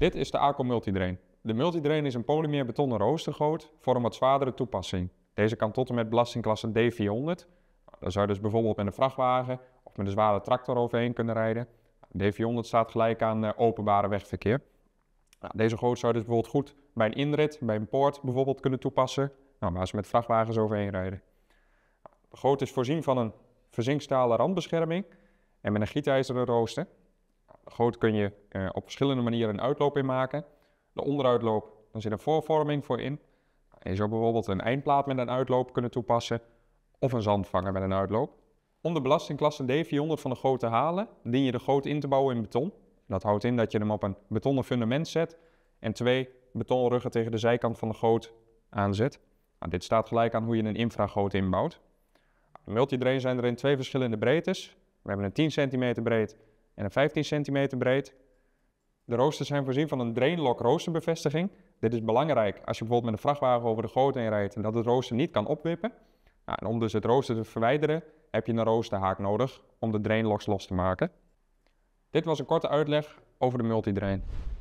Dit is de Aqua Multidrain. De Multidrain is een polymer roostergoot voor een wat zwaardere toepassing. Deze kan tot en met belastingklasse D400. Dan zou dus bijvoorbeeld met een vrachtwagen of met een zware tractor overheen kunnen rijden. D400 staat gelijk aan eh, openbare wegverkeer. Nou, deze goot zou dus bijvoorbeeld goed bij een inrit, bij een poort bijvoorbeeld kunnen toepassen. Nou, waar ze met vrachtwagens overheen rijden. De goot is voorzien van een verzinkstalen randbescherming en met een gietijzeren rooster. Goot kun je eh, op verschillende manieren een uitloop in maken. De onderuitloop, dan zit een voorvorming voor in. Je zou bijvoorbeeld een eindplaat met een uitloop kunnen toepassen of een zandvanger met een uitloop. Om de belastingklasse D400 van de goot te halen, dien je de goot in te bouwen in beton. Dat houdt in dat je hem op een betonnen fundament zet en twee betonruggen tegen de zijkant van de goot aanzet. Nou, dit staat gelijk aan hoe je een infragoot inbouwt. multidrain zijn er in twee verschillende breedtes. We hebben een 10 centimeter breed en 15 centimeter breed. De roosters zijn voorzien van een drainlock roosterbevestiging. Dit is belangrijk als je bijvoorbeeld met een vrachtwagen over de goot heen rijdt en dat het rooster niet kan opwippen. Nou, en om dus het rooster te verwijderen heb je een roosterhaak nodig om de drainlocks los te maken. Dit was een korte uitleg over de multidrain.